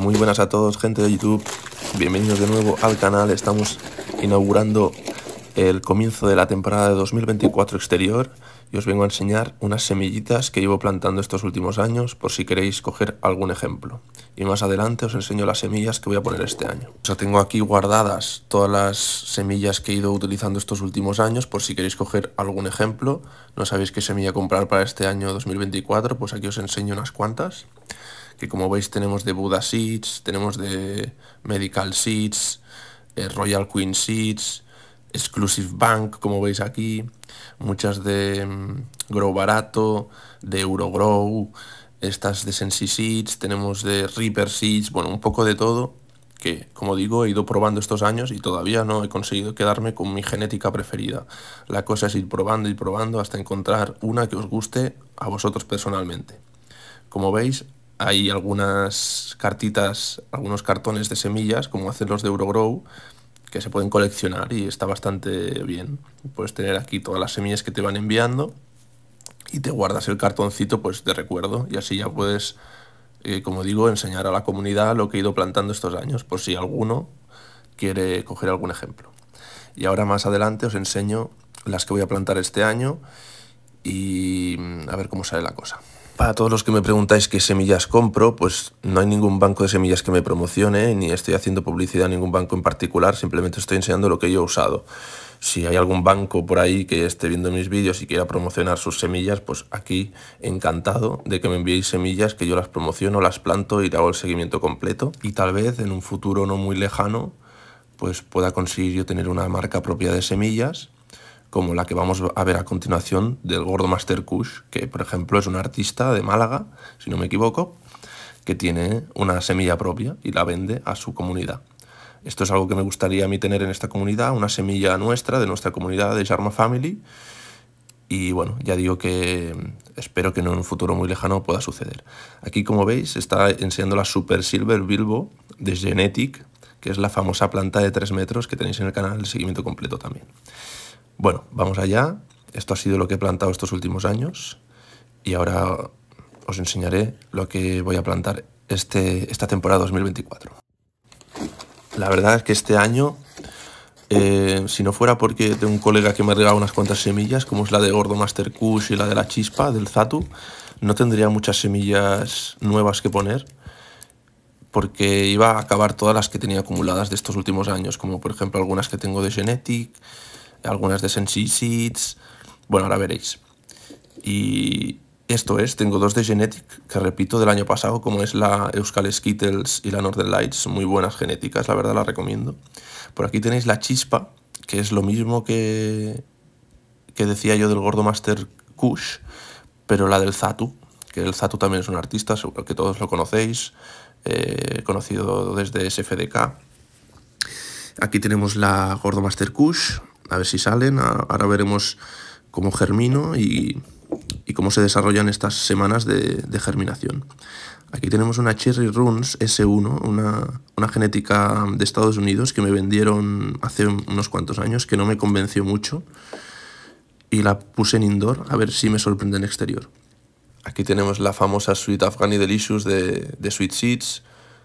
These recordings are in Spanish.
Muy buenas a todos, gente de YouTube. Bienvenidos de nuevo al canal. Estamos inaugurando el comienzo de la temporada de 2024 exterior y os vengo a enseñar unas semillitas que llevo plantando estos últimos años por si queréis coger algún ejemplo. Y más adelante os enseño las semillas que voy a poner este año. O tengo aquí guardadas todas las semillas que he ido utilizando estos últimos años por si queréis coger algún ejemplo. No sabéis qué semilla comprar para este año 2024, pues aquí os enseño unas cuantas que como veis tenemos de Buda Seeds, tenemos de Medical Seeds, eh, Royal Queen Seeds, Exclusive Bank, como veis aquí, muchas de mm, Grow Barato, de Eurogrow, estas de Sensi Seeds, tenemos de Reaper Seeds, bueno, un poco de todo que, como digo, he ido probando estos años y todavía no he conseguido quedarme con mi genética preferida. La cosa es ir probando y probando hasta encontrar una que os guste a vosotros personalmente. Como veis, hay algunas cartitas, algunos cartones de semillas, como hacen los de Eurogrow, que se pueden coleccionar y está bastante bien. Puedes tener aquí todas las semillas que te van enviando y te guardas el cartoncito pues de recuerdo y así ya puedes, eh, como digo, enseñar a la comunidad lo que he ido plantando estos años, por si alguno quiere coger algún ejemplo. Y ahora más adelante os enseño las que voy a plantar este año y mm, a ver cómo sale la cosa. Para todos los que me preguntáis qué semillas compro, pues no hay ningún banco de semillas que me promocione, ni estoy haciendo publicidad a ningún banco en particular, simplemente estoy enseñando lo que yo he usado. Si hay algún banco por ahí que esté viendo mis vídeos y quiera promocionar sus semillas, pues aquí encantado de que me enviéis semillas que yo las promociono, las planto y le hago el seguimiento completo. Y tal vez en un futuro no muy lejano, pues pueda conseguir yo tener una marca propia de semillas como la que vamos a ver a continuación del Gordo Master Kush, que por ejemplo es un artista de Málaga, si no me equivoco, que tiene una semilla propia y la vende a su comunidad. Esto es algo que me gustaría a mí tener en esta comunidad, una semilla nuestra, de nuestra comunidad, de Sharma Family. Y bueno, ya digo que mm, espero que en un futuro muy lejano pueda suceder. Aquí, como veis, está enseñando la Super Silver Bilbo de Genetic, que es la famosa planta de 3 metros que tenéis en el canal, de seguimiento completo también. Bueno, vamos allá. Esto ha sido lo que he plantado estos últimos años y ahora os enseñaré lo que voy a plantar este, esta temporada 2024. La verdad es que este año, eh, si no fuera porque tengo un colega que me ha unas cuantas semillas, como es la de Gordo Master Kush y la de la Chispa, del Zatu, no tendría muchas semillas nuevas que poner porque iba a acabar todas las que tenía acumuladas de estos últimos años, como por ejemplo algunas que tengo de Genetic, algunas de Sensi Bueno, ahora veréis. Y esto es, tengo dos de Genetic, que repito, del año pasado, como es la Euskal Skittles y la Northern Lights, muy buenas genéticas, la verdad la recomiendo. Por aquí tenéis la Chispa, que es lo mismo que, que decía yo del Gordo Master Kush, pero la del Zatu, que el Zatu también es un artista, que todos lo conocéis, eh, conocido desde SFDK. Aquí tenemos la Gordo Master Kush, a ver si salen. Ahora veremos cómo germino y, y cómo se desarrollan estas semanas de, germinación. Aquí tenemos una Cherry Runes S1, una, una, genética de Estados Unidos que me vendieron hace unos cuantos años, que no me convenció mucho. Y la puse en indoor a ver si me sorprende en exterior. Aquí tenemos la famosa Sweet Afghani Delicious de, de Sweet Seeds,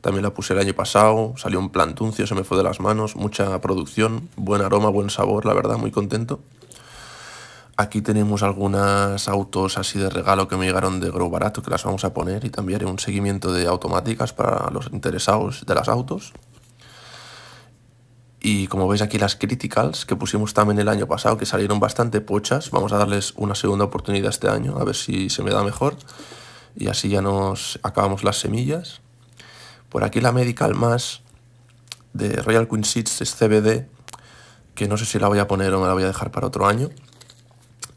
también la puse el año pasado, salió un plantuncio, se me fue de las manos, mucha producción, buen aroma, buen sabor, la verdad, muy contento. Aquí tenemos algunas autos así de regalo que me llegaron de Grow Barato que las vamos a poner y también haré un seguimiento de automáticas para los interesados de las autos. Y como veis aquí las criticals que pusimos también el año pasado que salieron bastante pochas, vamos a darles una segunda oportunidad este año a ver si se me da mejor y así ya nos acabamos las semillas. Por aquí la Medical Más de Royal Queen Seeds es CBD, que no sé si la voy a poner o me la voy a dejar para otro año.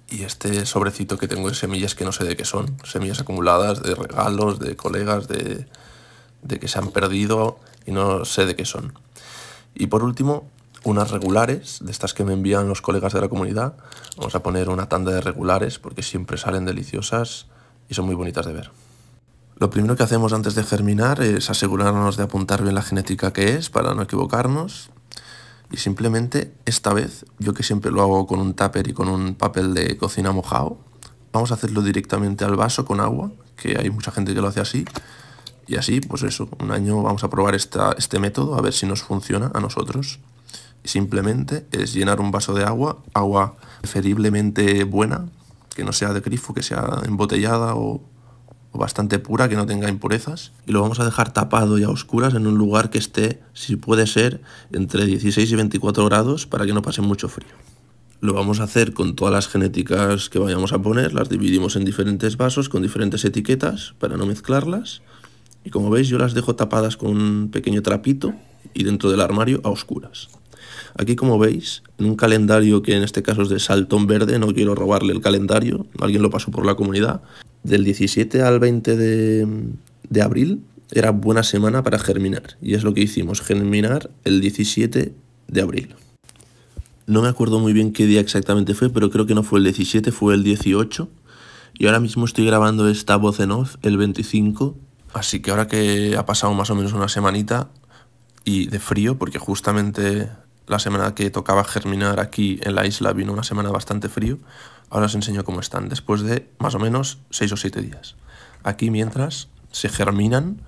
Y este sobrecito que tengo de semillas que no sé de qué son. Semillas acumuladas de regalos, de colegas, de que se han perdido y no sé de qué son. Y por último, unas regulares, de estas que me envían los colegas de la comunidad. Vamos a poner una tanda de regulares porque siempre salen deliciosas y son muy bonitas de ver. Lo primero que hacemos antes de germinar es asegurarnos de apuntar bien la genética que es para no equivocarnos. Y simplemente esta vez, yo que siempre lo hago con un tupper y con un papel de cocina mojado, vamos a hacerlo directamente al vaso con agua, que hay mucha gente que lo hace así. Y así, pues eso, un año vamos a probar esta, este método a ver si nos funciona a nosotros. Y simplemente es llenar un vaso de agua, agua preferiblemente buena, que no sea de grifo, que sea embotellada o o bastante pura, que no tenga impurezas. Y lo vamos a dejar tapado y a oscuras en un lugar que esté, si puede ser, entre 16 y 24 grados para que no pase mucho frío. Lo vamos a hacer con todas las genéticas que vayamos a poner, las dividimos en diferentes vasos con diferentes etiquetas para no mezclarlas. Y como veis yo las dejo tapadas con un pequeño trapito y dentro del armario a oscuras. Aquí como veis, en un calendario que en este caso es de salton verde, no quiero robarle el calendario, alguien lo pasó por la comunidad, del 17 al 20 de, abril era buena semana para germinar y es lo que hicimos, germinar el 17 de abril. No me acuerdo muy bien qué día exactamente fue, pero creo que no fue el 17, fue el 18. Y ahora mismo estoy grabando esta voz en off el 25. Así que ahora que ha pasado más o menos una semanita y de frío, porque justamente la semana que tocaba germinar aquí en la isla vino una semana bastante frío, Ahora os enseño cómo están después de más o menos 6 o 7 días. Aquí mientras se germinan,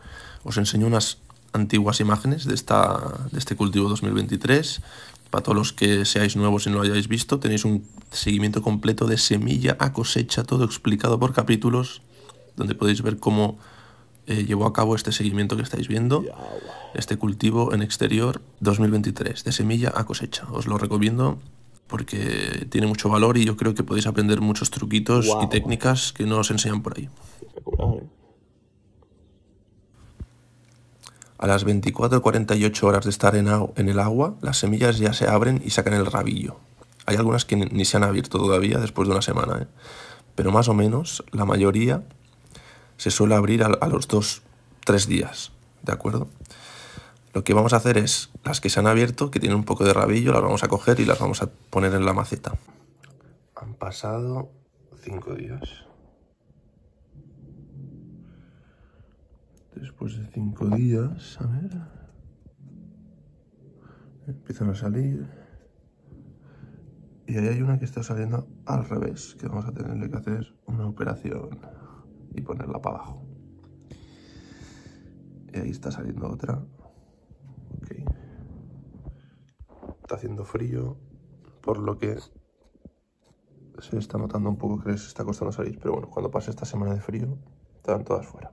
os enseño unas antiguas imágenes de, esta, de este cultivo 2023. Para todos los que seáis nuevos y no lo hayáis visto, tenéis un seguimiento completo de semilla a cosecha, todo explicado por capítulos, donde podéis ver cómo eh, llevó a cabo este seguimiento que estáis viendo, este cultivo en exterior 2023, de semilla a cosecha. Os lo recomiendo porque tiene mucho valor y yo creo que podéis aprender muchos truquitos y técnicas que no os enseñan por ahí. ¿eh? A las 24 48 horas de estar en, el agua, las semillas ya se abren y sacan el rabillo. Hay algunas que ni se han abierto todavía después de una semana, ¿eh? pero más o menos la mayoría se suele abrir a, a los 2-3 días, ¿de acuerdo? Lo que vamos a hacer es, las que se han abierto, que tienen un poco de rabillo, las vamos a coger y las vamos a poner en la maceta. Han pasado cinco días. Después de cinco días, a ver... Empiezan a salir. Y ahí hay una que está saliendo al revés, que vamos a tenerle que hacer una operación y ponerla para abajo. Y ahí está saliendo otra. haciendo frío, por lo que se está notando un poco que les está costando salir. Pero bueno, cuando pase esta semana de frío, están todas fuera.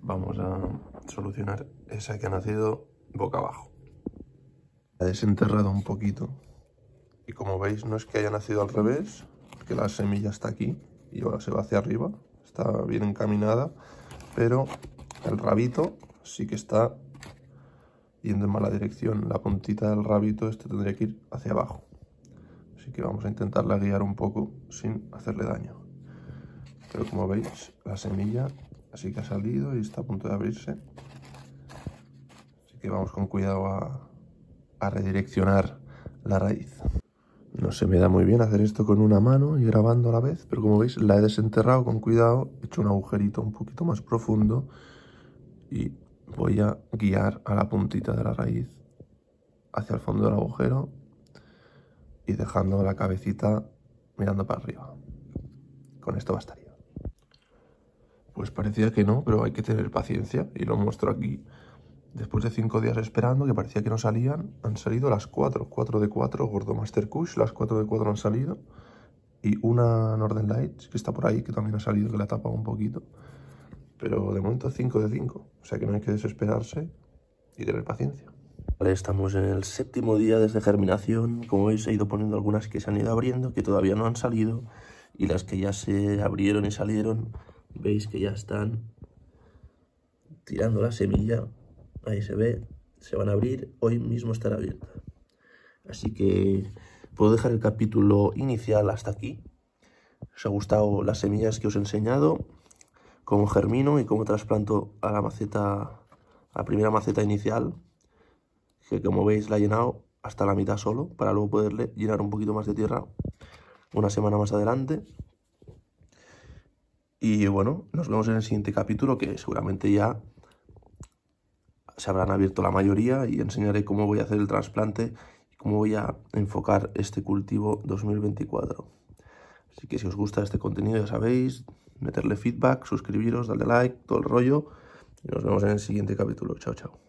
Vamos a solucionar esa que ha nacido boca abajo. Ha desenterrado un poquito. Y como veis, no es que haya nacido al revés, que la semilla está aquí y ahora se va hacia arriba. Está bien encaminada, pero el rabito sí que está yendo en mala dirección. La puntita del rabito este tendría que ir hacia abajo. Así que vamos a intentarla guiar un poco sin hacerle daño. Pero como veis, la semilla así que ha salido y está a punto de abrirse. Así que vamos con cuidado a, a redireccionar la raíz. No se me da muy bien hacer esto con una mano y grabando a la vez, pero como veis la he desenterrado con cuidado, he hecho un agujerito un poquito más profundo y voy a guiar a la puntita de la raíz hacia el fondo del agujero y dejando la cabecita mirando para arriba. Con esto bastaría. Pues parecía que no, pero hay que tener paciencia y lo muestro aquí. Después de cinco días esperando, que parecía que no salían, han salido las cuatro. Cuatro de cuatro, Gordo Master Kush, las cuatro de cuatro han salido. Y una Northern Lights, que está por ahí, que también ha salido, que la tapa un poquito pero de momento 5 de 5, o sea que no hay que desesperarse y tener paciencia. Vale, estamos en el séptimo día desde germinación, como veis he ido poniendo algunas que se han ido abriendo, que todavía no han salido, y las que ya se abrieron y salieron, veis que ya están tirando la semilla, ahí se ve, se van a abrir, hoy mismo estará abierta. Así que puedo dejar el capítulo inicial hasta aquí. os ha gustado las semillas que os he enseñado, cómo germino y cómo trasplanto a la maceta, a la primera maceta inicial, que como veis la he llenado hasta la mitad solo, para luego poderle llenar un poquito más de tierra una semana más adelante. Y bueno, nos vemos en el siguiente capítulo que seguramente ya se habrán abierto la mayoría y enseñaré cómo voy a hacer el trasplante y cómo voy a enfocar este cultivo 2024. Así que si os gusta este contenido ya sabéis, meterle feedback, suscribiros, darle like, todo el rollo. Y nos vemos en el siguiente capítulo. Chao, chao.